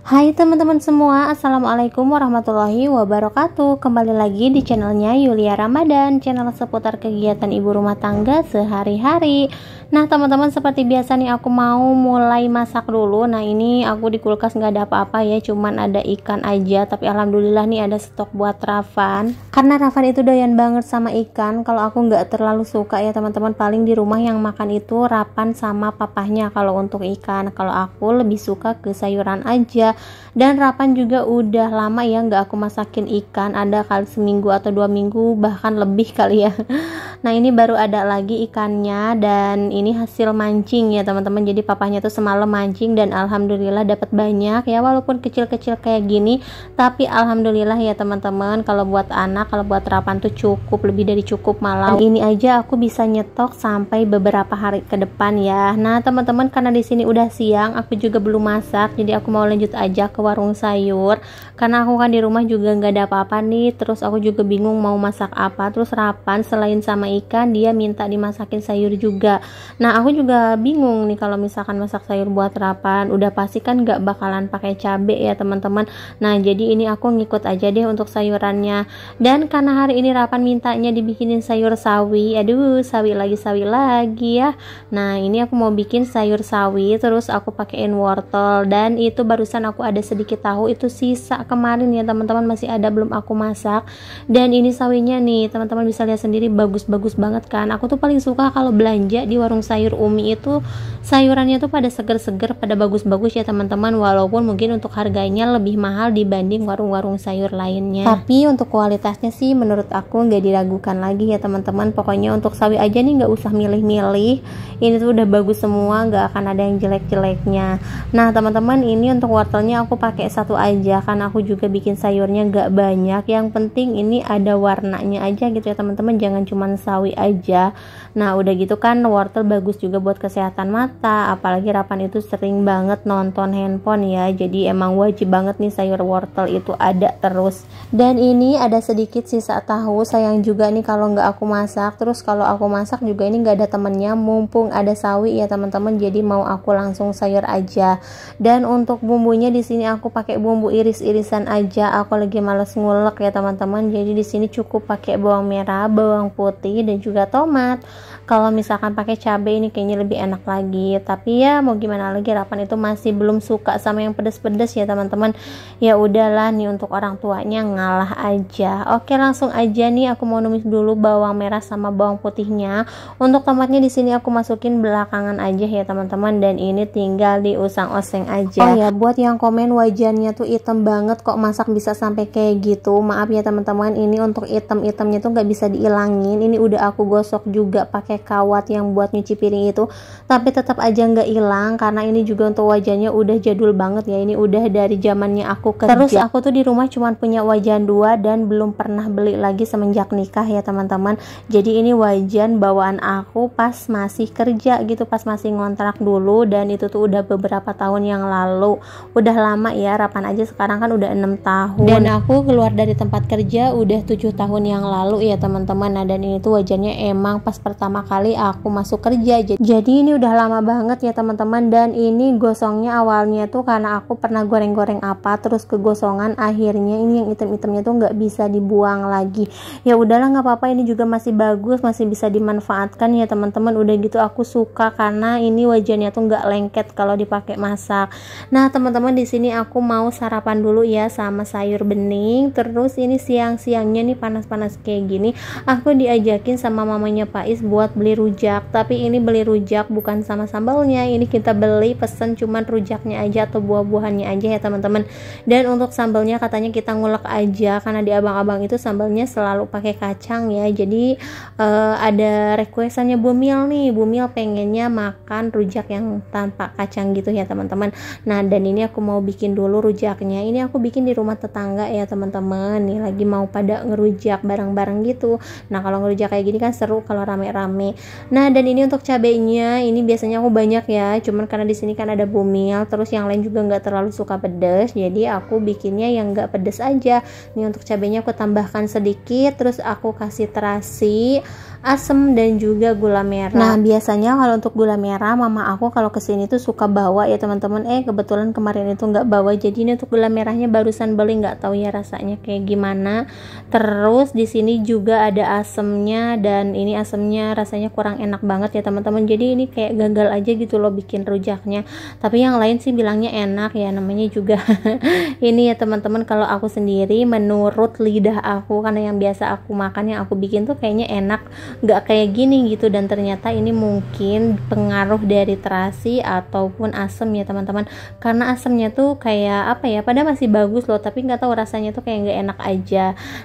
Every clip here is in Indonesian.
Hai teman-teman semua, Assalamualaikum warahmatullahi wabarakatuh Kembali lagi di channelnya Yulia Ramadan Channel seputar kegiatan ibu rumah tangga sehari-hari Nah teman-teman seperti biasa nih aku mau mulai masak dulu Nah ini aku di kulkas nggak ada apa-apa ya Cuman ada ikan aja Tapi alhamdulillah nih ada stok buat Rafan Karena Rafan itu doyan banget sama ikan Kalau aku nggak terlalu suka ya teman-teman Paling di rumah yang makan itu Rapan sama papahnya Kalau untuk ikan Kalau aku lebih suka ke sayuran aja dan Rapan juga udah lama ya nggak aku masakin ikan ada kali seminggu atau dua minggu bahkan lebih kali ya nah ini baru ada lagi ikannya dan ini hasil mancing ya teman-teman jadi papanya tuh semalam mancing dan alhamdulillah dapat banyak ya walaupun kecil-kecil kayak gini tapi alhamdulillah ya teman-teman kalau buat anak kalau buat Rapan tuh cukup lebih dari cukup malam ini aja aku bisa nyetok sampai beberapa hari ke depan ya nah teman-teman karena di sini udah siang aku juga belum masak jadi aku mau lanjut aja ke warung sayur karena aku kan di rumah juga nggak ada apa-apa nih terus aku juga bingung mau masak apa terus Rapan selain sama ikan dia minta dimasakin sayur juga nah aku juga bingung nih kalau misalkan masak sayur buat Rapan udah pasti kan nggak bakalan pakai cabe ya teman-teman nah jadi ini aku ngikut aja deh untuk sayurannya dan karena hari ini Rapan mintanya dibikinin sayur sawi aduh sawi lagi sawi lagi ya nah ini aku mau bikin sayur sawi terus aku pakein wortel dan itu barusan aku ada sedikit tahu itu sisa kemarin ya teman-teman masih ada belum aku masak dan ini sawinya nih teman-teman bisa lihat sendiri bagus-bagus banget kan aku tuh paling suka kalau belanja di warung sayur umi itu sayurannya tuh pada seger-seger pada bagus-bagus ya teman-teman walaupun mungkin untuk harganya lebih mahal dibanding warung-warung sayur lainnya tapi untuk kualitasnya sih menurut aku nggak diragukan lagi ya teman-teman pokoknya untuk sawi aja nih nggak usah milih-milih ini tuh udah bagus semua nggak akan ada yang jelek-jeleknya nah teman-teman ini untuk wortel wortelnya aku pakai satu aja karena aku juga bikin sayurnya gak banyak yang penting ini ada warnanya aja gitu ya teman-teman jangan cuma sawi aja nah udah gitu kan wortel bagus juga buat kesehatan mata apalagi Rapan itu sering banget nonton handphone ya jadi emang wajib banget nih sayur wortel itu ada terus dan ini ada sedikit sisa tahu sayang juga nih kalau nggak aku masak terus kalau aku masak juga ini nggak ada temennya mumpung ada sawi ya teman-teman jadi mau aku langsung sayur aja dan untuk bumbunya di sini aku pakai bumbu iris-irisan aja aku lagi males ngulek ya teman-teman jadi di sini cukup pakai bawang merah bawang putih dan juga tomat kalau misalkan pakai cabai ini kayaknya lebih enak lagi tapi ya mau gimana lagi Rapan itu masih belum suka sama yang pedes-pedes ya teman-teman ya udahlah nih untuk orang tuanya ngalah aja oke langsung aja nih aku mau numis dulu bawang merah sama bawang putihnya untuk tomatnya di sini aku masukin belakangan aja ya teman-teman dan ini tinggal diusang-oseng aja oh ya buat yang komen wajannya tuh item banget kok masak bisa sampai kayak gitu maaf ya teman-teman ini untuk item-itemnya tuh nggak bisa diilangin ini udah aku gosok juga pakai kawat yang buat nyuci piring itu tapi tetap aja nggak hilang karena ini juga untuk wajannya udah jadul banget ya ini udah dari zamannya aku kerja terus aku tuh di rumah cuman punya wajan dua dan belum pernah beli lagi semenjak nikah ya teman-teman jadi ini wajan bawaan aku pas masih kerja gitu pas masih ngontrak dulu dan itu tuh udah beberapa tahun yang lalu udah udah lama ya rapan aja sekarang kan udah enam tahun dan aku keluar dari tempat kerja udah tujuh tahun yang lalu ya teman-teman nah dan ini tuh wajannya emang pas pertama kali aku masuk kerja jadi ini udah lama banget ya teman-teman dan ini gosongnya awalnya tuh karena aku pernah goreng-goreng apa terus kegosongan akhirnya ini yang item-itemnya tuh nggak bisa dibuang lagi ya udahlah nggak apa-apa ini juga masih bagus masih bisa dimanfaatkan ya teman-teman udah gitu aku suka karena ini wajannya tuh nggak lengket kalau dipakai masak nah teman-teman di sini aku mau sarapan dulu ya sama sayur bening. Terus ini siang-siangnya nih panas-panas kayak gini, aku diajakin sama mamanya Pak Is buat beli rujak. Tapi ini beli rujak bukan sama sambalnya. Ini kita beli pesen cuman rujaknya aja atau buah-buahannya aja ya teman-teman. Dan untuk sambalnya katanya kita ngulek aja karena di abang-abang itu sambalnya selalu pakai kacang ya. Jadi uh, ada requestannya Bu Mil nih. Bu Mil pengennya makan rujak yang tanpa kacang gitu ya teman-teman. Nah, dan ini aku mau mau bikin dulu rujaknya ini aku bikin di rumah tetangga ya teman-teman nih lagi mau pada ngerujak bareng-bareng gitu nah kalau ngerujak kayak gini kan seru kalau rame-rame nah dan ini untuk cabenya ini biasanya aku banyak ya cuman karena di sini kan ada bumil terus yang lain juga nggak terlalu suka pedes jadi aku bikinnya yang nggak pedes aja nih untuk cabenya aku tambahkan sedikit terus aku kasih terasi asam dan juga gula merah. Nah, biasanya kalau untuk gula merah, mama aku kalau kesini tuh suka bawa ya teman-teman. Eh, kebetulan kemarin itu nggak bawa, jadi ini untuk gula merahnya barusan beli nggak tahu ya rasanya kayak gimana. Terus di sini juga ada asamnya dan ini asamnya rasanya kurang enak banget ya teman-teman. Jadi ini kayak gagal aja gitu loh bikin rujaknya. Tapi yang lain sih bilangnya enak ya, namanya juga ini ya teman-teman. Kalau aku sendiri, menurut lidah aku karena yang biasa aku makan yang aku bikin tuh kayaknya enak nggak kayak gini gitu dan ternyata ini mungkin pengaruh dari terasi ataupun asem ya teman-teman karena asemnya tuh kayak apa ya pada masih bagus loh tapi nggak tahu rasanya tuh kayak nggak enak aja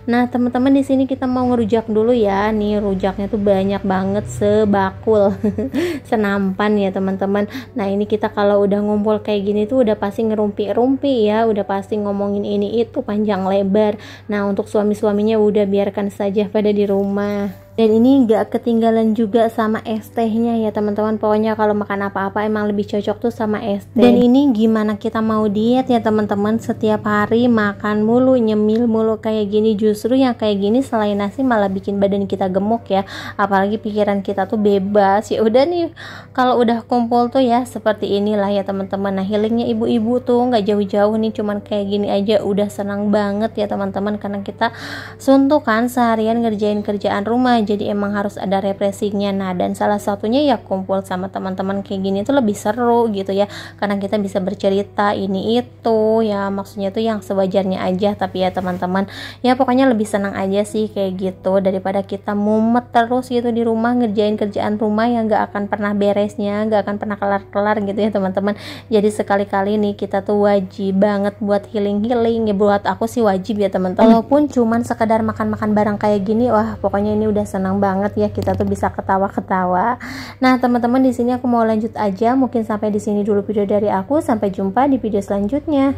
nah teman-teman di sini kita mau ngerujak dulu ya nih rujaknya tuh banyak banget sebakul senampan ya teman-teman nah ini kita kalau udah ngumpul kayak gini tuh udah pasti ngerumpi-rumpi ya udah pasti ngomongin ini itu panjang lebar nah untuk suami-suaminya udah biarkan saja pada di rumah dan ini gak ketinggalan juga sama es tehnya ya teman-teman pokoknya kalau makan apa-apa emang lebih cocok tuh sama es teh dan ini gimana kita mau diet ya teman-teman setiap hari makan mulu nyemil mulu kayak gini justru yang kayak gini selain nasi malah bikin badan kita gemuk ya apalagi pikiran kita tuh bebas ya udah nih kalau udah kumpul tuh ya seperti inilah ya teman-teman nah healingnya ibu-ibu tuh nggak jauh-jauh nih cuman kayak gini aja udah senang banget ya teman-teman karena kita suntukan seharian ngerjain kerjaan rumah jadi emang harus ada represinya nah dan salah satunya ya kumpul sama teman-teman kayak gini itu lebih seru gitu ya karena kita bisa bercerita ini itu ya maksudnya tuh yang sewajarnya aja tapi ya teman-teman ya pokoknya lebih senang aja sih kayak gitu daripada kita mumet terus gitu di rumah ngerjain kerjaan rumah yang gak akan pernah beresnya gak akan pernah kelar-kelar gitu ya teman-teman jadi sekali-kali nih kita tuh wajib banget buat healing-healing ya buat aku sih wajib ya teman-teman walaupun cuman sekedar makan-makan barang kayak gini wah pokoknya ini udah senang banget ya kita tuh bisa ketawa-ketawa. Nah, teman-teman di sini aku mau lanjut aja. Mungkin sampai di sini dulu video dari aku. Sampai jumpa di video selanjutnya.